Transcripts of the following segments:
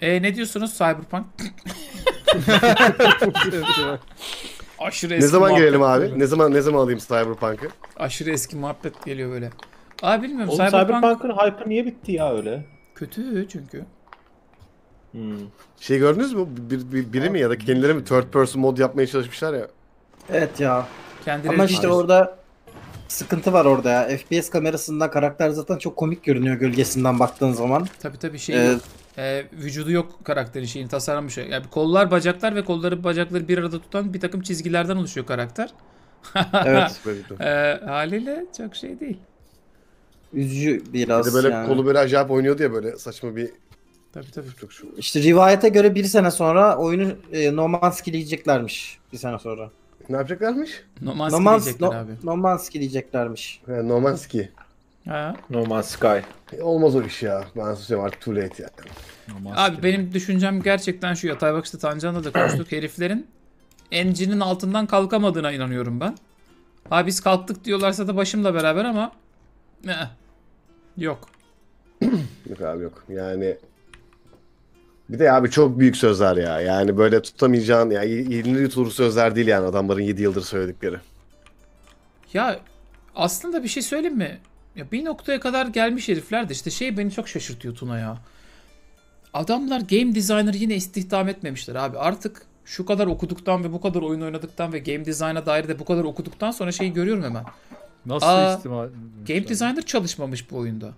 E, ne diyorsunuz Cyberpunk? Aşırı eski Ne zaman gelelim abi? böyle. Ne zaman ne zaman alayım Cyberpunk'ı? Aşırı eski muhabbet geliyor böyle. Abi bilmiyorum Oğlum Cyberpunk, Cyberpunk'ın hype'ı niye bitti ya öyle? kötü çünkü. Hmm. Şey gördünüz mü? Bir, bir- biri mi ya da kendileri mi third person mod yapmaya çalışmışlar ya? Evet ya. Kendileri Ama işte orada sıkıntı var orada ya. FPS kamerasından karakter zaten çok komik görünüyor gölgesinden baktığın zaman. Tabi tabi şey ee, yok. e, vücudu yok karakterin şeyini tasarlamış. Şey. Yani kollar, bacaklar ve kolları, bacakları bir arada tutan bir takım çizgilerden oluşuyor karakter. evet. e, haliyle çok şey değil. Üzücü biraz bir böyle yani. kolu böyle acayip oynuyordu ya böyle saçma bir Tabii tabii. Çok şu. İşte rivayete göre bir sene sonra oyunu e, No Man's yiyeceklermiş bir sene sonra. Ne yapacaklarmış? Nomanski Nomans, diyecekler no, Nomanski diyeceklermiş. He, Nomanski. Ha. Normal Sky. E, olmaz o iş ya. Ben susuyorum. artık too late yani. Abi benim düşüncem gerçekten şu yatay bakışta Tancan'la da konuştuk. Heriflerin encinin altından kalkamadığına inanıyorum ben. Ha biz kalktık diyorlarsa da başımla beraber ama eh, yok. yok abi yok. Yani bir de abi çok büyük sözler ya. Yani böyle tutamayacağın, ya yenilir tutulur sözler değil yani adamların 7 yıldır söyledikleri. Ya aslında bir şey söyleyeyim mi? Ya bir noktaya kadar gelmiş herifler de işte şey beni çok şaşırtıyor Tuna ya. Adamlar game designer yine istihdam etmemişler abi. Artık şu kadar okuduktan ve bu kadar oyun oynadıktan ve game design'a dair de bu kadar okuduktan sonra şeyi görüyorum hemen. Nasıl Aa, Game designer çalışmamış bu oyunda.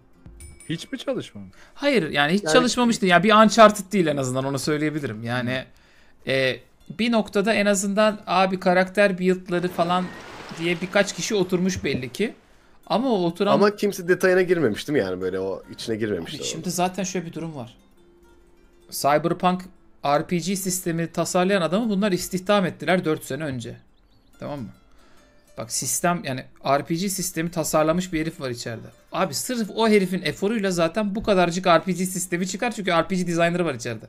Hiç mi çalışmamış? Hayır yani hiç yani... çalışmamıştı. Ya yani bir Uncharted değil en azından onu söyleyebilirim. Yani e, bir noktada en azından abi karakter build'ları falan diye birkaç kişi oturmuş belli ki. Ama o oturan... Ama kimse detayına girmemiş değil mi yani böyle o içine girmemiş. şimdi zaten şöyle bir durum var. Cyberpunk RPG sistemi tasarlayan adamı bunlar istihdam ettiler 4 sene önce. Tamam mı? Bak sistem yani RPG sistemi tasarlamış bir herif var içeride. Abi sırf o herifin eforuyla zaten bu kadarcık RPG sistemi çıkar çünkü RPG designer'ı var içeride.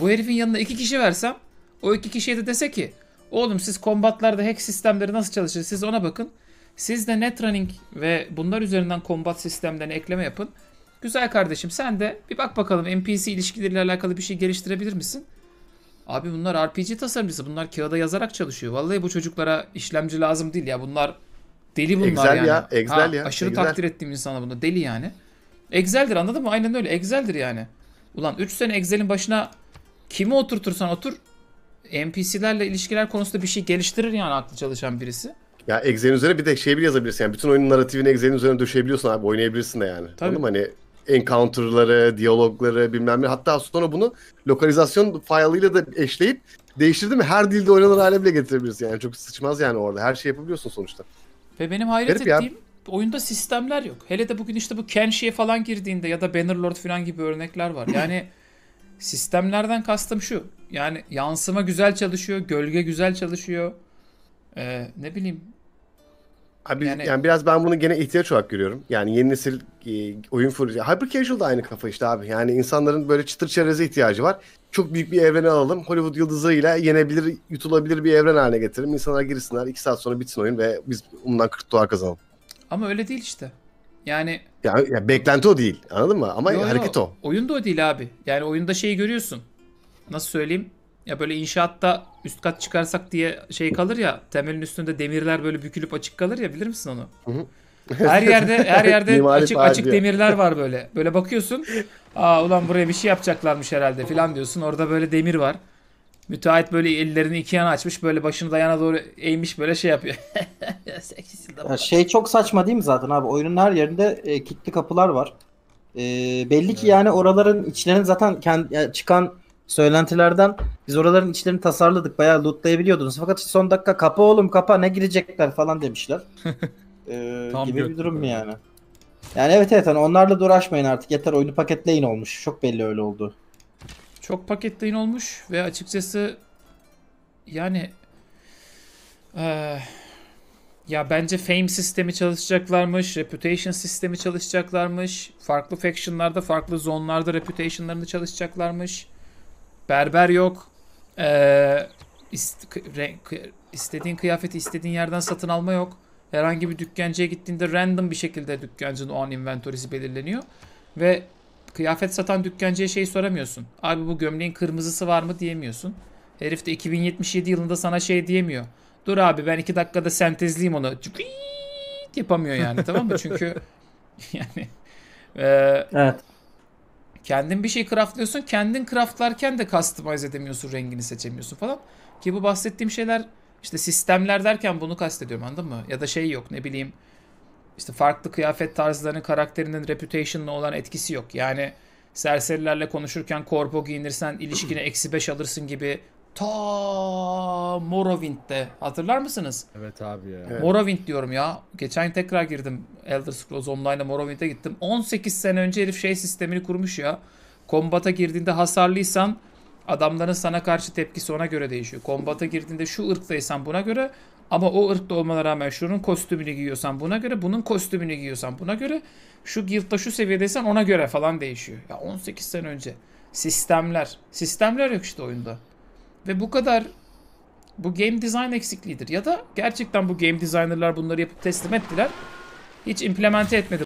Bu herifin yanına iki kişi versem o iki kişiye de dese ki oğlum siz kombatlarda hack sistemleri nasıl çalışır siz ona bakın. Siz de net running ve bunlar üzerinden kombat sistemlerine ekleme yapın. Güzel kardeşim sen de bir bak bakalım NPC ilişkileriyle alakalı bir şey geliştirebilir misin? Abi bunlar RPG tasarımcısı. Bunlar kağıda yazarak çalışıyor. Vallahi bu çocuklara işlemci lazım değil ya. Bunlar deli bunlar Excel yani. ya. Excel ha, ya. Aşırı Excel. takdir ettiğim insana bunu. Deli yani. Excel'dir anladın mı? Aynen öyle. Excel'dir yani. Ulan 3 sene Excel'in başına kimi oturtursan otur NPC'lerle ilişkiler konusunda bir şey geliştirir yani aklı çalışan birisi. Ya Excel'in üzerine bir de şey bile yazabilirsin. Yani bütün oyunun naratifini Excel'in üzerine döşeyebiliyorsun abi. Oynayabilirsin de yani. Tabii. Anladın mı? Hani encounter'ları, diyalogları bilmem ne. Hatta sonra bunu lokalizasyon file'ıyla da eşleyip değiştirdim her dilde oynanır hale bile getirebiliriz. Yani çok sıçmaz yani orada. Her şey yapabiliyorsun sonuçta. Ve benim hayret Garip ettiğim ya. oyunda sistemler yok. Hele de bugün işte bu Kenshi'ye falan girdiğinde ya da Bannerlord falan gibi örnekler var. Yani sistemlerden kastım şu. Yani yansıma güzel çalışıyor, gölge güzel çalışıyor. Ee, ne bileyim Abi yani, yani biraz ben bunu gene ihtiyaç olarak görüyorum. Yani yeni nesil e, oyun furyası. Hyper casual da aynı kafa işte abi. Yani insanların böyle çıtır çereze ihtiyacı var. Çok büyük bir evreni alalım. Hollywood yıldızıyla yenebilir, yutulabilir bir evren haline getirelim. İnsanlar girsinler. iki saat sonra bitsin oyun ve biz bundan 40 dolar kazanalım. Ama öyle değil işte. Yani ya, ya beklenti o değil. Anladın mı? Ama yo, hareket o oyun da o değil abi. Yani oyunda şeyi görüyorsun. Nasıl söyleyeyim? Ya böyle inşaatta üst kat çıkarsak diye şey kalır ya. Temelin üstünde demirler böyle bükülüp açık kalır ya bilir misin onu? Her yerde her yerde açık açık demirler var böyle. Böyle bakıyorsun. Aa ulan buraya bir şey yapacaklarmış herhalde filan diyorsun. Orada böyle demir var. Müteahhit böyle ellerini iki yana açmış böyle başını da yana doğru eğmiş böyle şey yapıyor. ya şey çok saçma değil mi zaten abi? Oyunun her yerinde e, kilitli kapılar var. E, belli ki evet. yani oraların içlerin zaten kendi, yani çıkan söylentilerden biz oraların içlerini tasarladık. Bayağı lootlayabiliyordunuz. Fakat son dakika kapa oğlum kapa ne girecekler falan demişler. ee, gibi bir durum mu yani? Yani evet evet hani onlarla da uğraşmayın artık. Yeter oyunu paketleyin olmuş. Çok belli öyle oldu. Çok paketleyin olmuş ve açıkçası yani ee, ya bence fame sistemi çalışacaklarmış, reputation sistemi çalışacaklarmış, farklı factionlarda, farklı zonlarda reputationlarını çalışacaklarmış. Berber yok. Ee, ist istediğin kıyafeti istediğin yerden satın alma yok. Herhangi bir dükkancıya gittiğinde random bir şekilde dükkancının o an inventorisi belirleniyor. Ve kıyafet satan dükkancıya şey soramıyorsun. Abi bu gömleğin kırmızısı var mı diyemiyorsun. Herif de 2077 yılında sana şey diyemiyor. Dur abi ben 2 dakikada sentezleyeyim onu. yapamıyor yani tamam mı? Çünkü yani e, evet. Kendin bir şey craftlıyorsun. Kendin craftlarken de customize edemiyorsun. Rengini seçemiyorsun falan. Ki bu bahsettiğim şeyler işte sistemler derken bunu kastediyorum anladın mı? Ya da şey yok ne bileyim İşte farklı kıyafet tarzlarının karakterinin reputation'la olan etkisi yok. Yani serserilerle konuşurken korpo giyinirsen ilişkine eksi beş alırsın gibi Ta Morrowind'de. Hatırlar mısınız? Evet abi ya. Evet. Morrowind diyorum ya. Geçen tekrar girdim Elder Scrolls Online'a Morrowind'e gittim. 18 sene önce herif şey sistemini kurmuş ya. Kombata girdiğinde hasarlıysan adamların sana karşı tepkisi ona göre değişiyor. Kombata girdiğinde şu ırktaysan buna göre ama o ırkta olmana rağmen şunun kostümünü giyiyorsan buna göre, bunun kostümünü giyiyorsan buna göre, şu guild'da şu seviyedeysen ona göre falan değişiyor. Ya 18 sene önce. Sistemler. Sistemler yok işte oyunda. Ve bu kadar bu game design eksikliğidir. Ya da gerçekten bu game designerlar bunları yapıp teslim ettiler. Hiç implemente etmedi.